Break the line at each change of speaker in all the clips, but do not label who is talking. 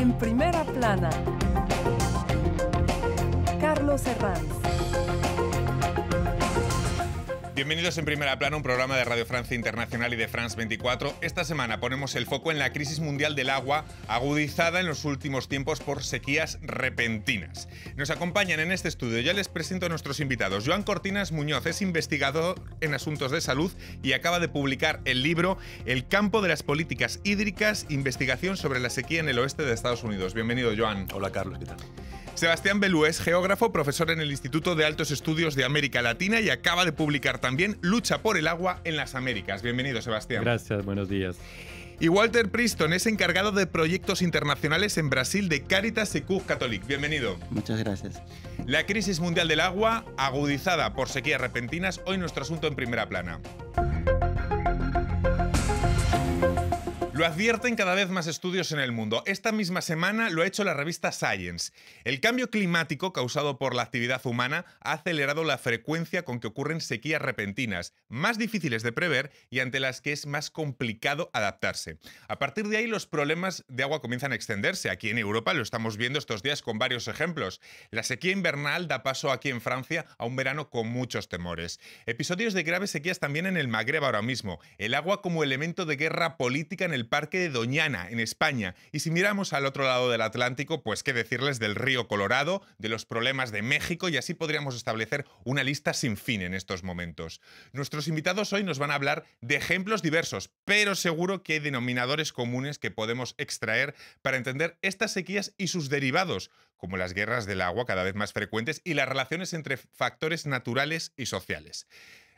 en primera plana. Carlos Herranz.
Bienvenidos en Primera Plana, un programa de Radio Francia Internacional y de France 24. Esta semana ponemos el foco en la crisis mundial del agua, agudizada en los últimos tiempos por sequías repentinas. Nos acompañan en este estudio, ya les presento a nuestros invitados. Joan Cortinas Muñoz es investigador en asuntos de salud y acaba de publicar el libro El campo de las políticas hídricas, investigación sobre la sequía en el oeste de Estados Unidos. Bienvenido, Joan. Hola, Carlos, ¿qué tal? Sebastián Belú es geógrafo, profesor en el Instituto de Altos Estudios de América Latina y acaba de publicar también Lucha por el agua en las Américas. Bienvenido, Sebastián.
Gracias, buenos días.
Y Walter Priston es encargado de proyectos internacionales en Brasil de Caritas y Catholic. Bienvenido.
Muchas gracias.
La crisis mundial del agua, agudizada por sequías repentinas, hoy nuestro asunto en primera plana. Lo advierten cada vez más estudios en el mundo. Esta misma semana lo ha hecho la revista Science. El cambio climático causado por la actividad humana ha acelerado la frecuencia con que ocurren sequías repentinas, más difíciles de prever y ante las que es más complicado adaptarse. A partir de ahí los problemas de agua comienzan a extenderse. Aquí en Europa lo estamos viendo estos días con varios ejemplos. La sequía invernal da paso aquí en Francia a un verano con muchos temores. Episodios de graves sequías también en el Magreb ahora mismo. El agua como elemento de guerra política en el Parque de Doñana, en España. Y si miramos al otro lado del Atlántico, pues qué decirles del río Colorado, de los problemas de México, y así podríamos establecer una lista sin fin en estos momentos. Nuestros invitados hoy nos van a hablar de ejemplos diversos, pero seguro que hay denominadores comunes que podemos extraer para entender estas sequías y sus derivados, como las guerras del agua cada vez más frecuentes y las relaciones entre factores naturales y sociales.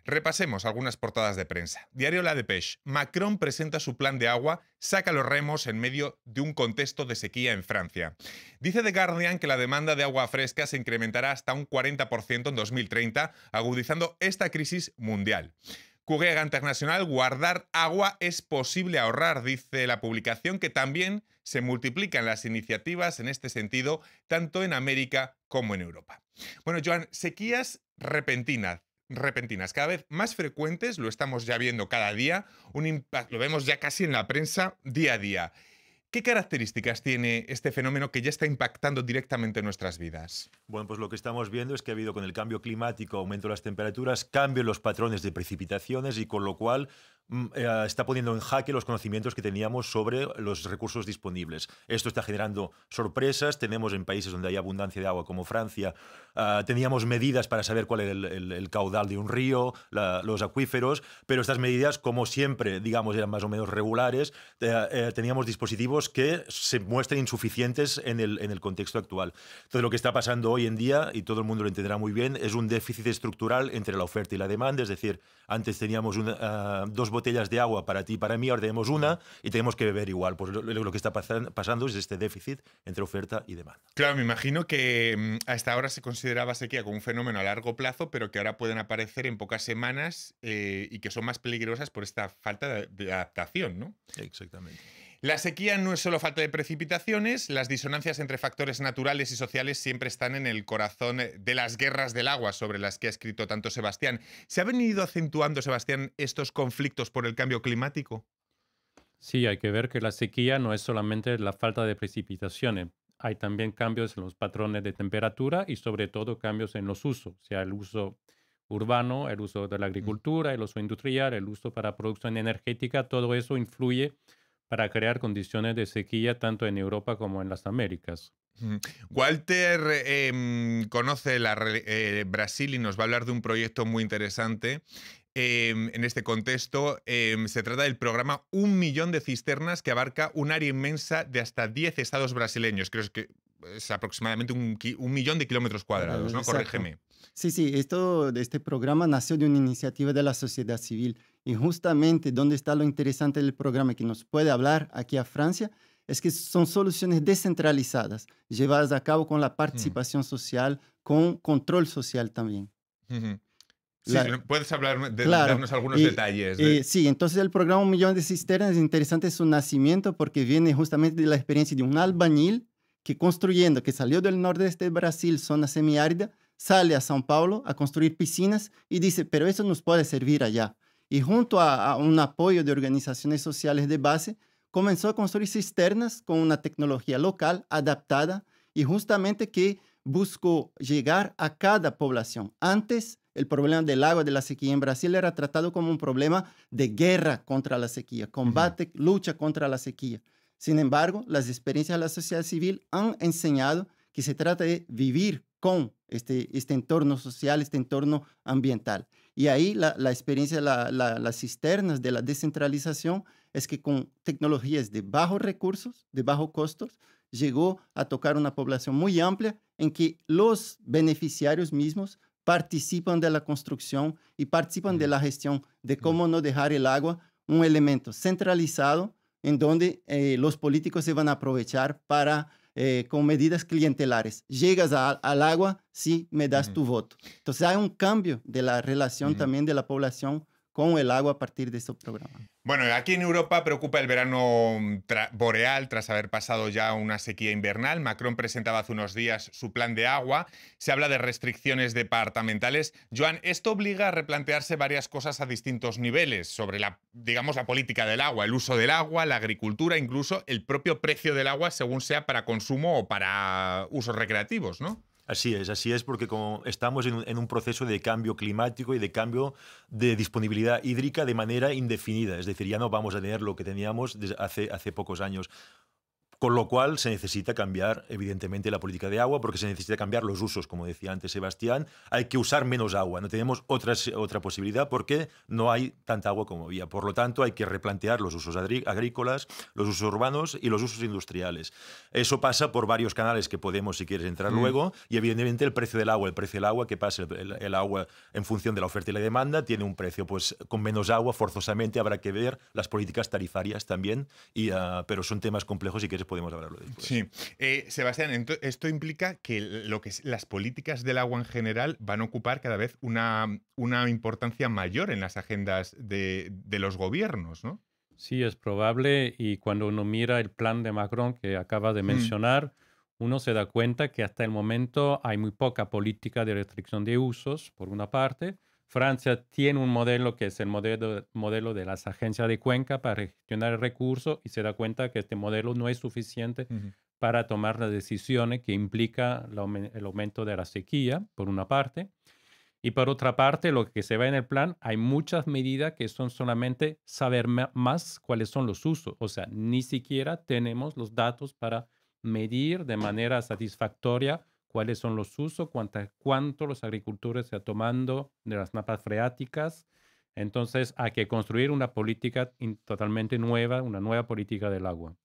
Repasemos algunas portadas de prensa. Diario La Depeche. Macron presenta su plan de agua, saca los remos en medio de un contexto de sequía en Francia. Dice The Guardian que la demanda de agua fresca se incrementará hasta un 40% en 2030, agudizando esta crisis mundial. Cugega Internacional, guardar agua es posible ahorrar, dice la publicación, que también se multiplican las iniciativas en este sentido, tanto en América como en Europa. Bueno, Joan, sequías repentinas, repentinas, cada vez más frecuentes, lo estamos ya viendo cada día, un impacto lo vemos ya casi en la prensa día a día. ¿Qué características tiene este fenómeno que ya está impactando directamente en nuestras vidas?
Bueno, pues lo que estamos viendo es que ha habido con el cambio climático aumento de las temperaturas, cambio en los patrones de precipitaciones y con lo cual Mm, eh, ah, está poniendo en jaque los conocimientos que teníamos sobre los recursos disponibles. Esto está generando sorpresas. Tenemos en países donde hay abundancia de agua, como Francia, ah, teníamos medidas para saber cuál era el, caudal de un río, los acuíferos, pero estas medidas, como siempre, digamos, eran más o menos regulares. Eh, teníamos dispositivos que se muestran insuficientes en el, en el contexto actual. Entonces, lo que está pasando hoy en día, y todo el mundo lo entenderá muy bien, es un déficit estructural entre la oferta y la demanda. Es decir, antes teníamos ah, dos botellas botellas de agua para ti y para mí, ahora tenemos una y tenemos que beber igual. Pues lo, que está
pasando es este déficit entre oferta y demanda. Claro, me imagino que hasta mm, ahora se consideraba sequía como un fenómeno a largo plazo, pero que ahora pueden aparecer en pocas semanas eh, y que son más peligrosas por esta falta de adaptación, ¿no? Exactamente. La sequía no es solo falta de precipitaciones, las disonancias entre factores naturales y sociales siempre están en el corazón de las guerras del agua sobre las que ha escrito tanto Sebastián. ¿Se han venido acentuando, Sebastián, estos conflictos por el cambio climático?
Sí, hay que ver que la sequía no es solamente la falta de precipitaciones, hay también cambios en los patrones de temperatura y sobre todo cambios en los usos, o sea, el uso urbano, el uso de la agricultura, el uso industrial, el uso para producción energética, todo eso influye para crear condiciones de sequía tanto en Europa como en las Américas.
Walter em, conoce eh, Brasil y nos va a hablar de un proyecto muy interesante. Em, en este contexto, em, se trata del programa Un Millón de Cisternas que abarca un área inmensa de hasta 10 estados brasileños. Creo que es aproximadamente un, millón de kilómetros cuadrados, ¿no? Corrígeme.
Sí, sí, esto, este programa nació de una iniciativa de la sociedad civil y justamente donde está lo interesante del programa que nos puede hablar aquí a Francia, es que son soluciones descentralizadas, llevadas a cabo con la participación social, con control social también.
puedes hablar de, darnos algunos detalles. Eh,
sí, entonces el programa Millón de Cisternas es interesante su nacimiento porque viene justamente de la experiencia de un albañil que construyendo, que salió del nordeste de Brasil, zona semiárida, sale a São Paulo a construir piscinas y dice, pero eso nos puede servir allá y junto a, un apoyo de organizaciones sociales de base, comenzó a construir cisternas con una tecnología local adaptada y justamente que buscó llegar a cada población. Antes, el problema del agua de la sequía en Brasil era tratado como un problema de guerra contra la sequía, combate, lucha contra la sequía. Sin embargo, las experiencias de la sociedad civil han enseñado que se trata de vivir con este, este entorno social, este entorno ambiental. Y ahí la, experiencia, de las cisternas de la descentralización es que con tecnologías de bajos recursos, de bajos costos, llegó a tocar una población muy amplia en que los beneficiarios mismos participan de la construcción y participan de mm. la gestión de mm. cómo no dejar el agua un elemento centralizado en donde eh, los políticos se van a aprovechar para eh, con medidas clientelares. Llegas al agua si me das tu voto. Entonces hay un cambio de la relación también de la población con el agua a partir de este programa.
Bueno, aquí en Europa preocupa el verano mm, boreal tras haber pasado ya una sequía invernal. Macron presentaba hace unos días su plan de agua. Se habla de restricciones departamentales. Joan, esto obliga a replantearse varias cosas a distintos niveles sobre la, digamos, la política del agua, el uso del agua, la agricultura, incluso el propio precio del agua según sea para consumo o para usos recreativos, ¿no? Así es, así es, porque
como estamos en un, proceso de cambio climático y de cambio de disponibilidad hídrica de manera indefinida, es decir, ya no vamos a tener lo que teníamos hace, hace pocos años. Con lo cual se necesita cambiar, evidentemente, la política de agua, porque se necesita cambiar los usos, como decía antes Sebastián. Hay que usar menos agua, no tenemos otra otra posibilidad porque no hay tanta agua como había. Por lo tanto, hay que replantear los usos agrícolas, los usos urbanos y los usos industriales. Eso pasa por varios canales que podemos, si quieres, entrar mm. luego. Y evidentemente el precio del agua, el precio del agua que pasa el, agua en función de la oferta y la demanda, tiene un precio, pues con menos agua forzosamente habrá que ver las políticas tarifarias también, y, ah, pero son temas complejos y que
podemos hablarlo después. Sí. Eh, Sebastián, esto implica que, lo que las políticas del agua en general van a ocupar cada vez una, una importancia mayor en las agendas de, de los gobiernos, ¿no?
Sí, es probable. Y cuando uno mira el plan de Macron que acaba de mm. mencionar, uno se da cuenta que hasta el momento hay muy poca política de restricción de usos, por una parte, Francia tiene un modelo que es el modelo, de las agencias de cuenca para gestionar el recurso y se da cuenta que este modelo no es suficiente para tomar las decisiones que implica el aumento de la sequía, por una parte. Y por otra parte, lo que se ve en el plan, hay muchas medidas que son solamente saber más cuáles son los usos. O sea, ni siquiera tenemos los datos para medir de manera satisfactoria cuáles son los usos, cuánto los agricultores están tomando de las mapas freáticas. Entonces hay que construir una política totalmente nueva, una nueva política del agua.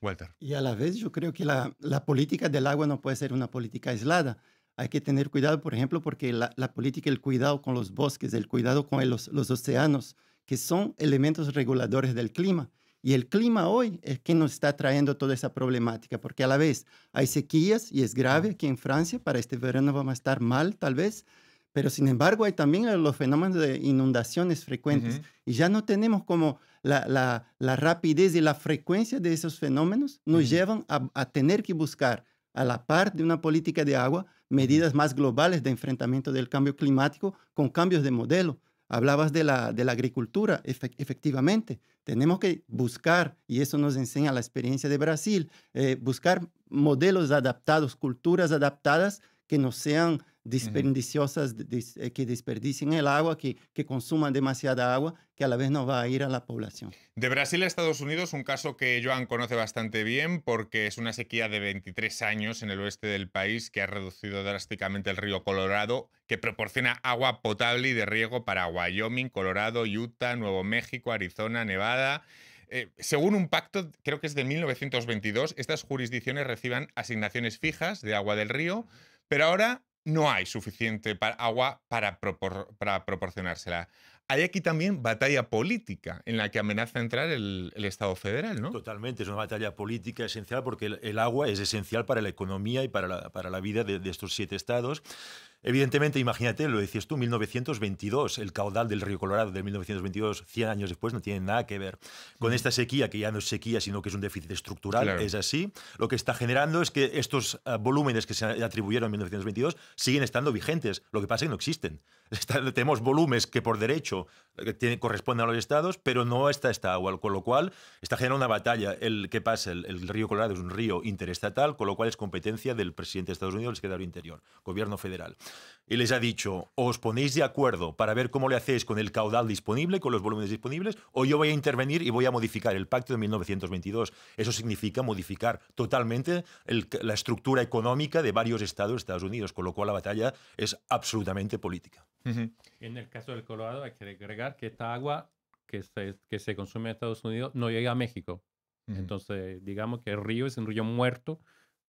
Walter.
Y a la vez yo creo que la, política del agua no puede ser una política aislada. Hay que tener cuidado, por ejemplo, porque la, política, el cuidado con los bosques, el cuidado con los, océanos, que son elementos reguladores del clima. Y el clima hoy es que nos está trayendo toda esa problemática, porque a la vez hay sequías y es grave aquí en Francia, para este verano vamos a estar mal tal vez, pero sin embargo hay también los fenómenos de inundaciones frecuentes y ya no tenemos como la, rapidez y la frecuencia de esos fenómenos nos llevan a tener que buscar a la par de una política de agua medidas más globales de enfrentamiento del cambio climático con cambios de modelo Hablabas de la, de la agricultura, efectivamente. Tenemos que buscar, y eso nos enseña la experiencia de Brasil, eh, buscar modelos adaptados, culturas adaptadas que no sean desperdiciosas eh, que desperdicien el agua, que, que consuman demasiada agua, que a la vez no va a ir a la población.
De Brasil a Estados Unidos, un caso que Joan conoce bastante bien porque es una sequía de 23 años en el oeste del país que ha reducido drásticamente el río Colorado, que proporciona agua potable y de riego para Wyoming, Colorado, Utah, Nuevo México, Arizona, Nevada. Eh, según un pacto, creo que es de 1922, estas jurisdicciones reciban asignaciones fijas de agua del río, pero ahora no hay suficiente agua para, proporcionársela. Hay aquí también batalla política en la que amenaza entrar el, Estado federal, ¿no? Totalmente, es una batalla política
esencial porque el, agua es esencial para la economía y para la, para la vida de, estos siete estados. Evidentemente, imagínate, lo decías tú, 1922, el caudal del río Colorado de 1922, 100 años después, no tiene nada que ver. Con esta sequía, que ya no es sequía, sino que es un déficit estructural, es así, lo que está generando es que estos eh, volúmenes que se atribuyeron en 1922 siguen estando vigentes. Lo que pasa es que no existen. tenemos volúmenes que por derecho corresponden a los estados, pero no está esta agua, con lo cual está generando una batalla. El, ¿Qué pasa? El, río Colorado es un río interestatal, con lo cual es competencia del presidente de Estados Unidos, el secretario interior, gobierno federal y les ha dicho, os ponéis de acuerdo para ver cómo le hacéis con el caudal disponible, con los volúmenes disponibles, o yo voy a intervenir y voy a modificar el pacto de 1922. Eso significa modificar totalmente la estructura económica de varios estados de Estados Unidos, con lo cual la batalla
es absolutamente política. En el caso del Colorado hay que agregar que esta agua que se, consume en Estados Unidos no llega a México. Entonces, digamos que el río es un río muerto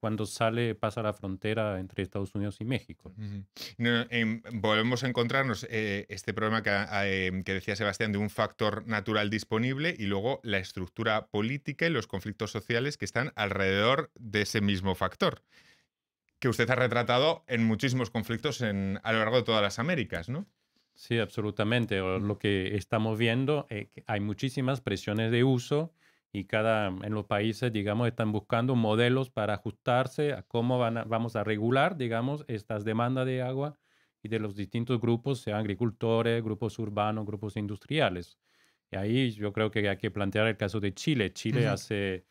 cuando sale, pasa la frontera entre Estados Unidos y México.
Em, volvemos a encontrarnos eh, este problema ah, em, que, decía Sebastián de un factor natural disponible y luego la estructura política y los conflictos sociales que están alrededor de ese mismo factor, que usted ha retratado en muchísimos conflictos
en, a lo largo de todas las Américas, ¿no? Sí, absolutamente. Lo que estamos viendo es eh, que hay muchísimas presiones de uso y cada, mm, en los países, digamos, están buscando modelos para ajustarse a cómo van vamos a regular, digamos, estas demandas de agua y de los distintos grupos, sean agricultores, grupos urbanos, grupos industriales. Y ahí yo creo que hay que plantear el caso de Chile. Chile hace,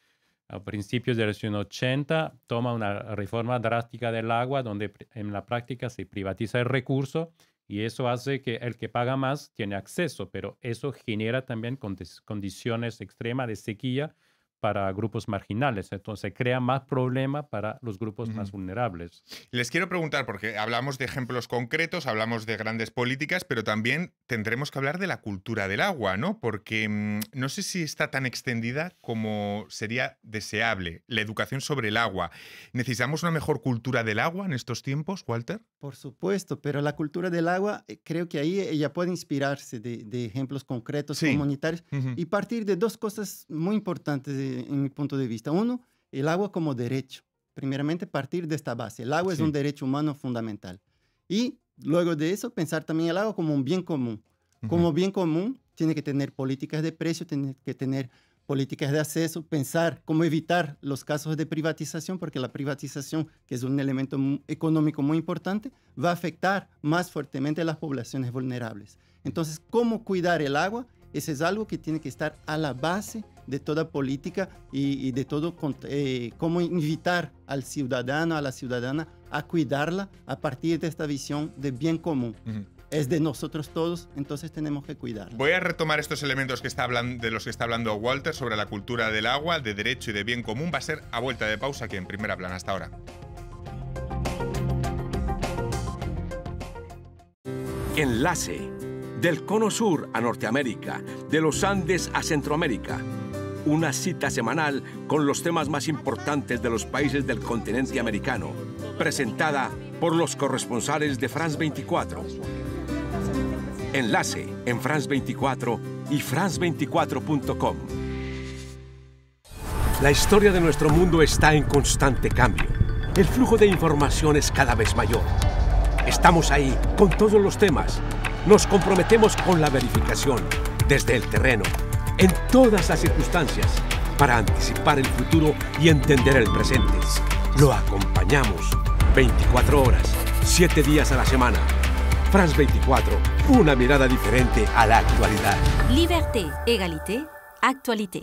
a principios de los 80, toma una reforma drástica del agua donde en la práctica se privatiza el recurso y eso hace que el que paga más tiene acceso, pero eso genera también condiciones extremas de sequía para grupos marginales. Entonces crea más problema para los grupos más vulnerables.
Les quiero preguntar, porque hablamos de ejemplos concretos, hablamos de grandes políticas, pero también tendremos que hablar de la cultura del agua, ¿no? Porque mm, no sé si está tan extendida como sería deseable la educación sobre el agua. ¿Necesitamos una mejor cultura del agua en estos tiempos, Walter?
Por supuesto, pero la cultura del agua eh, creo que ahí ella puede inspirarse de, ejemplos concretos comunitarios y partir de dos cosas muy importantes. De eh, en mi punto de vista. Uno, el agua como derecho. Primeramente, partir de esta base. El agua es un derecho humano fundamental. Y luego de eso, pensar también el agua como un bien común. Como bien común, tiene que tener políticas de precio, tiene que tener políticas de acceso, pensar cómo evitar los casos de privatización, porque la privatización, que es un elemento económico muy importante, va a afectar más fuertemente a las poblaciones vulnerables. Entonces, ¿cómo cuidar el agua? Ese es algo que tiene que estar a la base de toda política y, de todo eh, cómo invitar al ciudadano, a la ciudadana a cuidarla a partir de esta visión de bien común. es de nosotros todos, entonces tenemos que cuidar.
Voy a retomar estos elementos que está de los que está hablando Walter sobre la cultura del agua, de derecho y de bien común. Va a ser a vuelta de pausa aquí en primera plana hasta ahora. Enlace del Cono Sur a Norteamérica, de los Andes a Centroamérica una cita semanal con los temas más importantes de los países del continente americano, presentada por los corresponsales de France 24. Enlace en France 24 y France24.com. La historia de nuestro mundo está en constante cambio. El flujo de información es cada vez mayor. Estamos ahí con todos los temas. Nos comprometemos con la verificación desde el terreno en todas las circunstancias para anticipar el futuro y entender el presente. Lo acompañamos 24 horas, 7 días a la semana. France 24, una mirada diferente a la actualidad.
Liberté, egalité, actualité.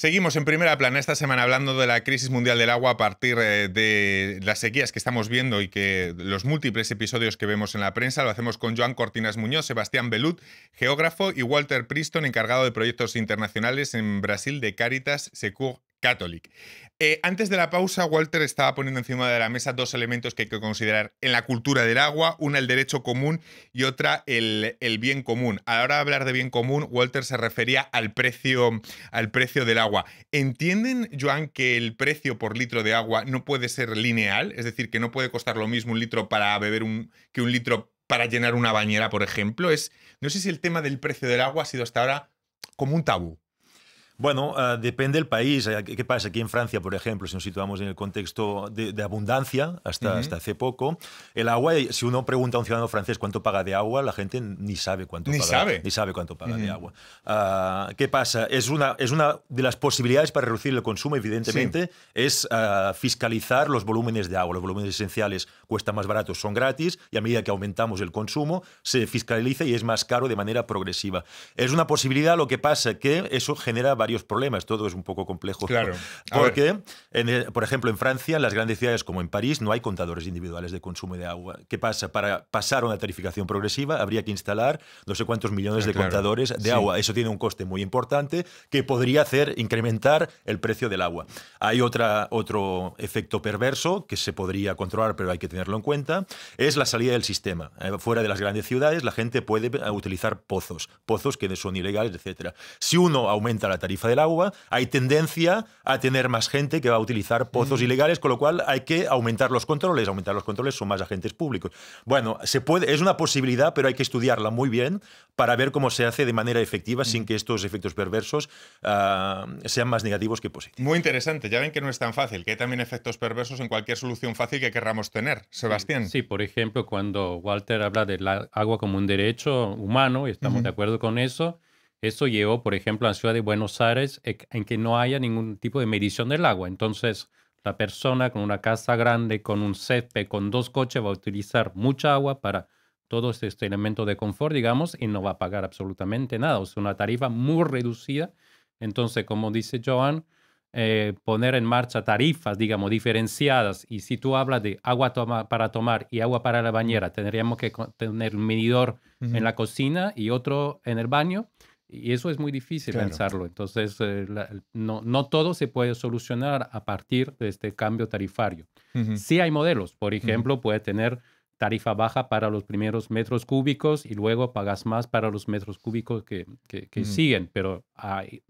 Seguimos en primera plana esta semana hablando de la crisis mundial del agua a partir eh, de las sequías que estamos viendo y que los múltiples episodios que vemos en la prensa. Lo hacemos con Joan Cortinas Muñoz, Sebastián Belut, geógrafo, y Walter Priston, encargado de proyectos internacionales en Brasil de Caritas Secur Catholic. Eh, antes de la pausa, Walter estaba poniendo encima de la mesa dos elementos que hay que considerar en la cultura del agua, una el derecho común y otra el, bien común. A la hora de hablar de bien común, Walter se refería al precio, al precio del agua. ¿Entienden, Joan, que el precio por litro de agua no puede ser lineal? Es decir, que no puede costar lo mismo un litro para beber un, que un litro para llenar una bañera, por ejemplo. Es, no sé si el tema del precio del agua ha sido hasta ahora como un tabú. Bueno, ah, depende del país. Ah, ¿Qué pasa? Aquí en
Francia, por ejemplo, si nos situamos en el contexto de, abundancia, hasta, hace poco, el agua, eh, si uno pregunta a un ciudadano francés cuánto paga de agua, la gente ni sabe cuánto paga. Ni sabe cuánto paga de agua. Ah, ¿Qué pasa? Es una, es una de las posibilidades para reducir el consumo, evidentemente, es fiscalizar los volúmenes de agua. Los volúmenes esenciales cuestan más baratos, son gratis, y a medida que aumentamos el consumo, se fiscaliza y es más caro de manera progresiva. Es una posibilidad, lo que pasa es que eso genera problemas, todo es un poco complejo. Claro. Porque, en por ejemplo, en Francia, en las grandes ciudades como en París, no hay contadores individuales de consumo de agua. ¿Qué pasa? Para pasar a una tarificación progresiva habría que instalar no sé cuántos millones de contadores de agua. Eso tiene un coste muy importante que podría hacer incrementar el precio del agua. Hay otra, otro efecto perverso que se podría controlar, pero hay que tenerlo en cuenta, es la salida del sistema. Eh, fuera de las grandes ciudades, la gente puede utilizar pozos, pozos que son ilegales, etc. Si uno aumenta la tarifa del agua, hay tendencia a tener más gente que va a utilizar pozos mm. ilegales, con lo cual hay que aumentar los controles. Aumentar los controles son más agentes públicos. Bueno, se puede, es una posibilidad, pero hay que estudiarla muy bien para ver cómo se hace de manera
efectiva sin mm. que estos efectos perversos ah, sean más negativos que positivos. Muy interesante. Ya ven que no es tan fácil, que hay también efectos perversos en cualquier solución fácil que querramos tener.
Sebastián. Sí, por ejemplo, cuando Walter habla del agua como un derecho humano, y estamos de acuerdo con eso, eso llevó, por ejemplo, a la ciudad de Buenos Aires e, en que no haya ningún tipo de medición del agua. Entonces, la persona con una casa grande, con un CEP, con dos coches, va a utilizar mucha agua para todo este, este elemento de confort, digamos, y no va a pagar absolutamente nada. O sea, una tarifa muy reducida. Entonces, como dice Joan, eh, poner en marcha tarifas, digamos, diferenciadas. Y si tú hablas de agua para tomar y agua para la bañera, tendríamos que tener un medidor en la cocina y otro en el baño. Y eso es muy difícil pensarlo. Entonces, eh, no, no, todo se puede solucionar a partir de este cambio tarifario. Sí hay modelos. Por ejemplo, puede tener tarifa baja para los primeros metros cúbicos y luego pagas más para los metros cúbicos que, que, siguen. Pero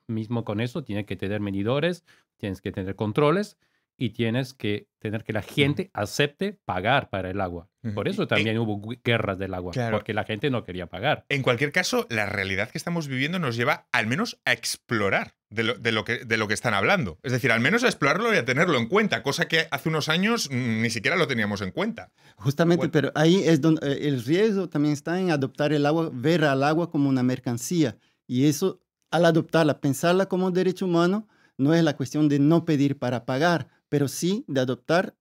mismo con eso, tienes que tener medidores, tienes que tener controles y tienes que tener que la gente acepte pagar para el agua. Por eso e también hubo guerras del agua, porque la gente no quería pagar. En cualquier caso, la realidad que estamos
viviendo nos lleva al menos a explorar de lo, de lo, que, de lo que están hablando. Es decir, al menos a explorarlo y a tenerlo en cuenta, cosa que hace unos años ni siquiera lo teníamos en cuenta.
Justamente, pero ahí es donde eh, el riesgo también está en adoptar el agua, ver al agua como una mercancía. Y eso, al adoptarla, pensarla como un derecho humano, no es la cuestión de no pedir para pagar pero sí de adoptar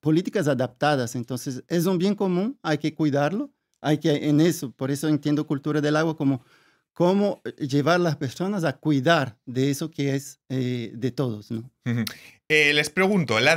políticas adaptadas. Entonces, es un bien común, hay que cuidarlo, hay que en eso, por eso entiendo cultura del agua como cómo eh, llevar a las personas a cuidar de eso que es eh, de todos.
Eh, les pregunto, ¿la,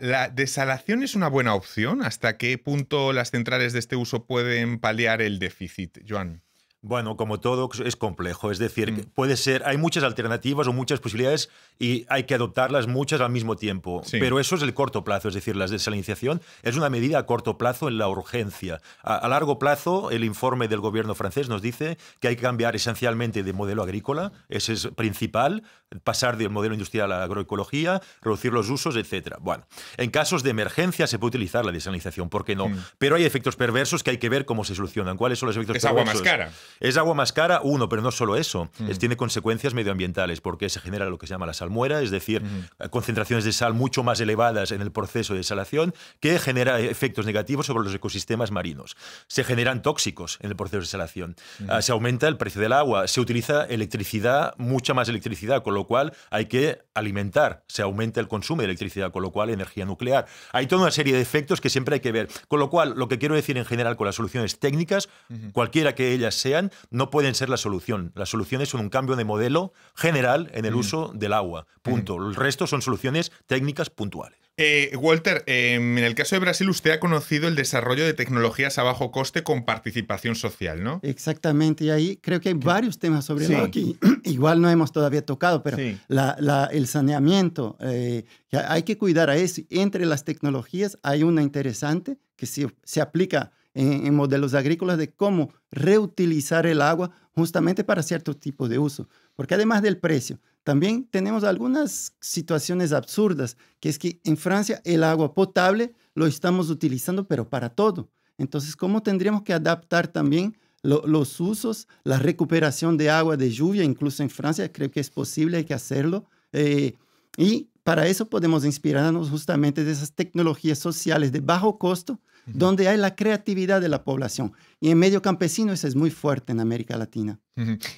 ¿la, desalación es una buena opción? ¿Hasta qué punto las centrales de este uso pueden paliar el déficit, Joan? Bueno, como todo, es
complejo. Es decir, mm. puede ser, hay muchas alternativas o muchas posibilidades y hay que adoptarlas muchas al mismo tiempo. Pero eso es el corto plazo, es decir, la desalinización es una medida a corto plazo en la urgencia. a, largo plazo, el informe del gobierno francés nos dice que hay que cambiar esencialmente de modelo agrícola, ese es principal, pasar del modelo industrial a la agroecología, reducir los usos, etcétera. Bueno, en casos de emergencia se puede utilizar la desalinización, ¿por qué no? Mm. Pero hay efectos perversos que hay que ver cómo se solucionan. ¿Cuáles son los efectos perversos? Es agua más cara. Es agua más cara, uno, pero no solo eso. Mm. tiene consecuencias medioambientales porque se genera lo que se llama la salmuera, es decir, mm. eh, concentraciones de sal mucho más elevadas en el proceso de desalación que genera efectos negativos sobre los ecosistemas marinos. Se generan tóxicos en el proceso de desalación. Ah, se aumenta el precio del agua, se utiliza electricidad, mucha más electricidad, con lo lo cual hay que alimentar, se aumenta el consumo de electricidad, con lo cual energía nuclear. Hay toda una serie de efectos que siempre hay que ver. Con lo cual, lo que quiero decir en general con las soluciones técnicas, cualquiera que ellas sean, no pueden ser la solución. Las soluciones son un cambio de modelo general en el uso del agua. Punto. El resto son
soluciones técnicas puntuales. Eh, Walter, em, en el caso de Brasil usted ha conocido el desarrollo de tecnologías a bajo coste con participación social, ¿no?
Exactamente, y ahí creo que hay varios temas sobre sí. lo que igual no hemos todavía tocado, pero el saneamiento, eh, hay que cuidar a eso. Entre las tecnologías hay una interesante que se, se aplica en, modelos agrícolas de cómo reutilizar el agua justamente para ciertos tipos de uso. Porque además del precio, también tenemos algunas situaciones absurdas, que es que en Francia el agua potable lo estamos utilizando, pero para todo. Entonces, ¿cómo tendríamos que adaptar también los usos, la recuperación de agua de lluvia, incluso en Francia? Creo que es posible, hay que hacerlo. Eh, y para eso podemos inspirarnos justamente de esas tecnologías sociales de bajo costo donde hay la creatividad de la población. Y en medio campesino eso es muy fuerte en América Latina.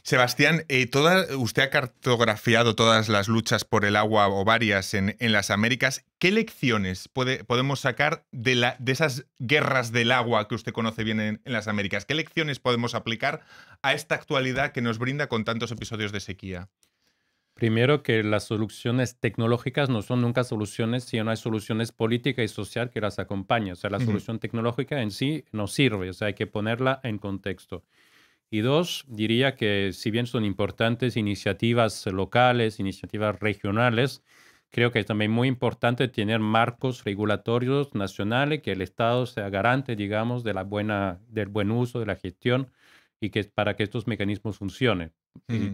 Sebastián, eh, toda, usted ha cartografiado todas las luchas por el agua o varias en, las Américas. ¿Qué lecciones podemos sacar de, esas guerras del agua que usted conoce bien en las Américas? ¿Qué lecciones podemos aplicar a esta actualidad que nos
brinda con tantos episodios de sequía? Primero que las soluciones tecnológicas no son nunca soluciones, si no hay soluciones políticas y sociales que las acompañen. O sea, la solución tecnológica en sí no sirve, o sea, hay que ponerla en contexto. Y dos, diría que si bien son importantes iniciativas locales, iniciativas regionales, creo que es también muy importante tener marcos regulatorios nacionales, que el Estado sea garante, digamos, del buen uso, de la gestión y que para que estos mecanismos funcionen.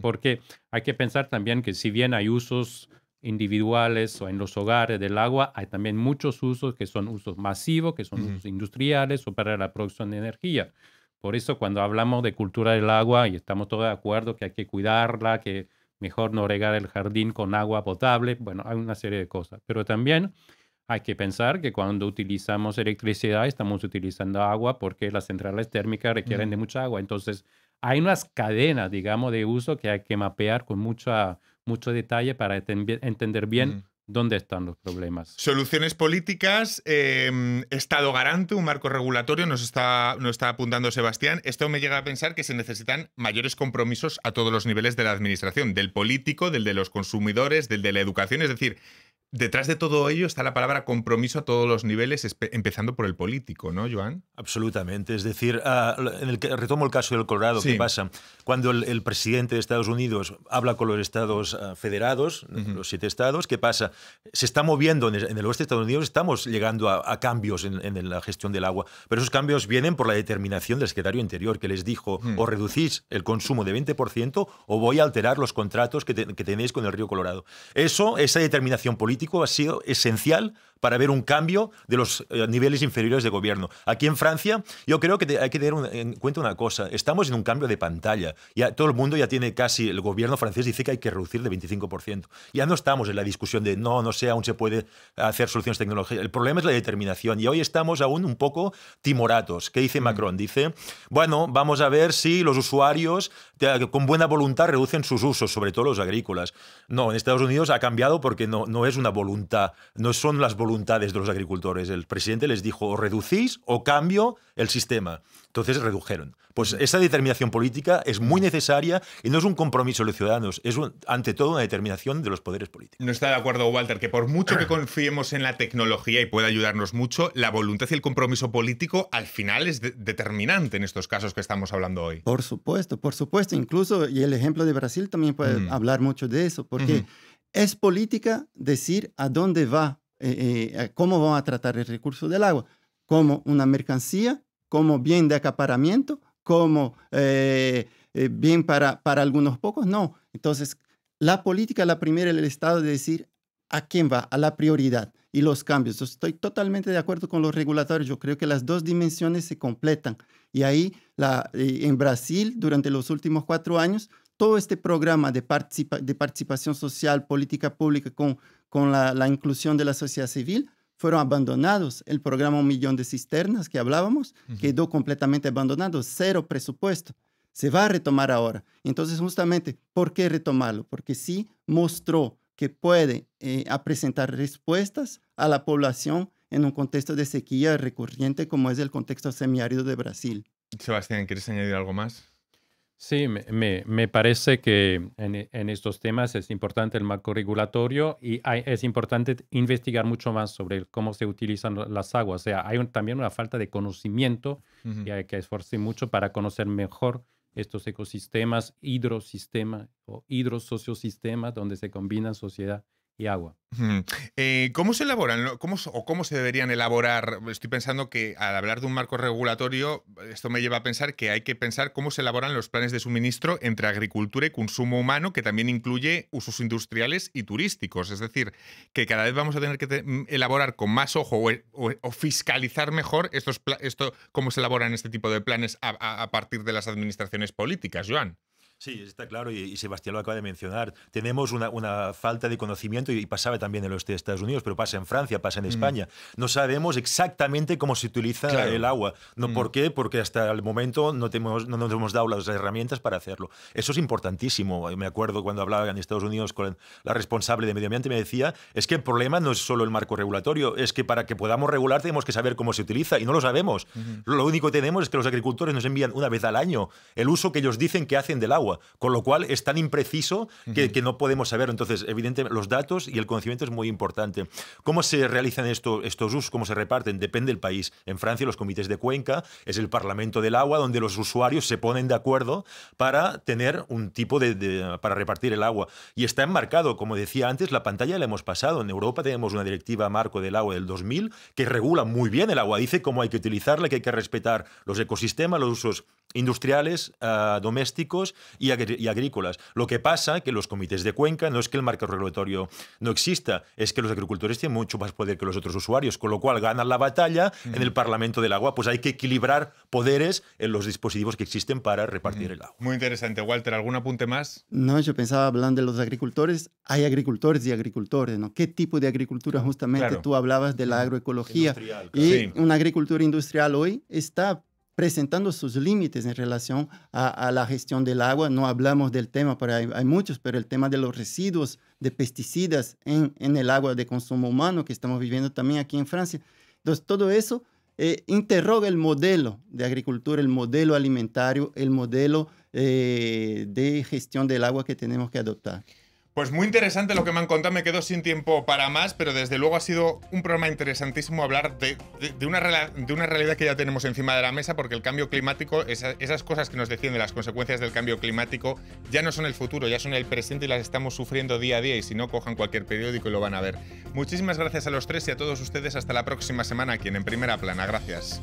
Porque hay que pensar también que si bien hay usos individuales o en los hogares del agua, hay también muchos usos que son usos masivos, que son usos industriales o para la producción de energía. Por eso cuando hablamos de cultura del agua y estamos todos de acuerdo que hay que cuidarla, que mejor no regar el jardín con agua potable, bueno, hay una serie de cosas. Pero también hay que pensar que cuando utilizamos electricidad estamos utilizando agua porque las centrales térmicas requieren de mucha agua. Entonces hay unas cadenas, digamos, de uso que hay que mapear con mucha, mucho detalle para entender bien mm. dónde están los problemas.
Soluciones políticas, em, Estado garante, un marco regulatorio, nos está, nos está apuntando Sebastián. Esto me llega a pensar que se necesitan mayores compromisos a todos los niveles de la administración, del político, del de los consumidores, del de la educación. Es decir, Detrás de todo ello está la palabra compromiso a todos los niveles, empezando por el político, ¿no, Joan? Absolutamente. Es decir, ah, retomo el caso del Colorado, ¿qué pasa? Cuando el,
presidente de Estados Unidos habla con los estados ah, federados, los siete estados, ¿qué pasa? Se está moviendo en el, oeste de Estados Unidos, estamos llegando a, cambios en, la gestión del agua, pero esos cambios vienen por la determinación del secretario interior que les dijo, o reducís el consumo de 20% o voy a alterar los contratos que, que tenéis con el río Colorado. Eso, esa determinación política, ha sido esencial para ver un cambio de los eh, niveles inferiores de gobierno. Aquí en Francia, yo creo que hay que tener en cuenta una cosa. Estamos en un cambio de pantalla. Ya todo el mundo ya tiene casi, el gobierno francés dice que hay que reducir de 25%. Ya no estamos en la discusión de no, no sé, aún se puede hacer soluciones tecnológicas. El problema es la determinación. Y hoy estamos aún un poco timoratos. ¿Qué dice mm. Macron? Dice, bueno, vamos a ver si los usuarios con buena voluntad reducen sus usos, sobre todo los agrícolas. No, en Estados Unidos ha cambiado porque no, no es una voluntad, no son las voluntades de los agricultores. El presidente les dijo, o reducís o cambio el sistema. Entonces redujeron. Pues esa determinación política es muy necesaria y
no es un compromiso de los ciudadanos, es ante todo una determinación de los poderes políticos. No está de acuerdo, Walter, que por mucho que confiemos en la tecnología y pueda ayudarnos mucho, la voluntad y el compromiso político al final es determinante en estos casos que estamos hablando hoy.
Por supuesto, por supuesto, incluso, y el ejemplo de Brasil también puede mm. hablar mucho de eso, porque... Es política decir a dónde va, eh, eh, cómo van a tratar el recurso del agua, como una mercancía, como bien de acaparamiento, como eh, bien para, para algunos pocos, no. Entonces, la política, la primera el Estado, de decir a quién va, a la prioridad y los cambios. estoy totalmente de acuerdo con los reguladores. Yo creo que las dos dimensiones se completan. Y ahí, en Brasil, durante los últimos cuatro años, todo este programa de, de participación social, política pública con, con la, inclusión de la sociedad civil, fueron abandonados. El programa Un Millón de Cisternas que hablábamos quedó completamente abandonado, cero presupuesto. Se va a retomar ahora. Entonces, justamente, ¿por qué retomarlo? Porque sí mostró que puede eh, presentar respuestas a la población en un contexto de sequía recurrente como es el contexto semiárido de Brasil.
Sebastián, ¿quieres añadir algo más? Sí, me, me, parece que en, en, estos temas es importante el marco regulatorio y es importante investigar mucho más sobre cómo se utilizan las aguas. O sea, hay también una falta de conocimiento y hay que esforzarse mucho para conocer mejor estos ecosistemas, hidrosistemas o hidrosociosistemas, donde se combinan sociedad y agua.
Eh, ¿Cómo se elaboran ¿Cómo, o cómo se deberían elaborar? Estoy pensando que al hablar de un marco regulatorio, esto me lleva a pensar que hay que pensar cómo se elaboran los planes de suministro entre agricultura y consumo humano, que también incluye usos industriales y turísticos. Es decir, que cada vez vamos a tener que mm, elaborar con más ojo o, e, fiscalizar mejor estos esto, cómo se elaboran este tipo de planes a partir de las administraciones políticas, Joan.
Sí, está claro, y, Sebastián lo acaba de mencionar. Tenemos una, falta de conocimiento, y, pasaba también en los Estados Unidos, pero pasa en Francia, pasa en mm. España. No sabemos exactamente cómo se utiliza el agua. ¿No, mm. ¿Por qué? Porque hasta el momento no, tenemos, no nos hemos dado las herramientas para hacerlo. Eso es importantísimo. Me acuerdo cuando hablaba en Estados Unidos con la responsable de medio ambiente, me decía, es que el problema no es solo el marco regulatorio, es que para que podamos regular tenemos que saber cómo se utiliza, y no lo sabemos. Lo único que tenemos es que los agricultores nos envían una vez al año el uso que ellos dicen que hacen del agua con lo cual es tan impreciso que, no podemos saber. Entonces, evidentemente, los datos y el conocimiento es muy importante. ¿Cómo se realizan estos usos? ¿Cómo se reparten? Depende del país. En Francia, los comités de cuenca es el Parlamento del Agua, donde los usuarios se ponen de acuerdo para tener un tipo de, para repartir el agua. Y está enmarcado, como decía antes, la pantalla la hemos pasado. En Europa tenemos una directiva marco del agua del 2000 que regula muy bien el agua, dice cómo hay que utilizarla, que hay que respetar los ecosistemas, los usos industriales, eh, domésticos y, agrícolas. Lo que pasa que los comités de cuenca no es que el marco regulatorio no exista, es que los agricultores tienen mucho más poder que los otros usuarios, con lo cual ganan la batalla en el Parlamento del Agua. Pues hay que equilibrar poderes en los dispositivos que existen para repartir el agua. Muy interesante. Walter, ¿algún apunte
más?
No, yo pensaba, hablando de los agricultores, hay agricultores y agricultores, ¿no? ¿Qué tipo de agricultura? Justamente tú hablabas de la agroecología. Y una agricultura industrial hoy está presentando sus límites en relación a, la gestión del agua. No hablamos del tema, pero hay, muchos, pero el tema de los residuos de pesticidas en, el agua de consumo humano que estamos viviendo también aquí en Francia. Entonces, todo eso eh, interroga el modelo de agricultura, el modelo alimentario, el modelo eh, de gestión del agua que tenemos que adoptar.
Pues muy interesante lo que me han contado, me quedo sin tiempo para más, pero desde luego ha sido un programa interesantísimo hablar de, una, realidad que ya tenemos encima de la mesa, porque el cambio climático, esas, cosas que nos decían de las consecuencias del cambio climático, ya no son el futuro, ya son el presente y las estamos sufriendo día a día y si no, cojan cualquier periódico y lo van a ver. Muchísimas gracias a los tres y a todos ustedes, hasta la próxima semana aquí en, en Primera Plana, gracias.